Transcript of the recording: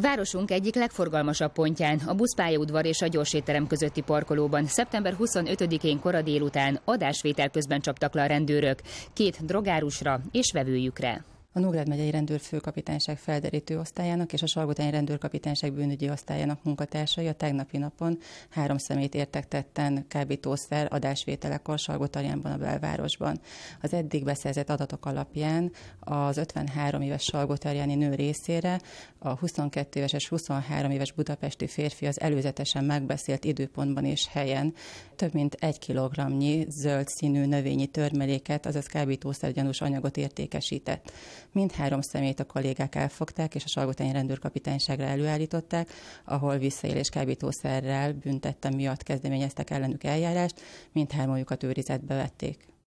Városunk egyik legforgalmasabb pontján, a buszpályaudvar és a gyorsétterem közötti parkolóban szeptember 25-én kora délután adásvétel közben csaptak le a rendőrök két drogárusra és vevőjükre a Nógrád megyei rendőrfőkapitányság felderítő osztályának és a Salgotány rendőrkapitányság bűnügyi osztályának munkatársai a tegnapi napon három szemét értek tetten kábítószer adásvételekor Salgotarjánban a belvárosban. Az eddig beszerzett adatok alapján az 53 éves Salgotarjáni nő részére a 22 éves és 23 éves budapesti férfi az előzetesen megbeszélt időpontban és helyen több mint egy kilogramnyi zöld színű növényi törmeléket, azaz gyanús anyagot értékesített. Mindhárom szemét a kollégák elfogták, és a Salgotány rendőrkapitányságra előállították, ahol visszaélés kábítószerrel büntette miatt kezdeményeztek ellenük eljárást, mindhármójukat őrizetbe vették.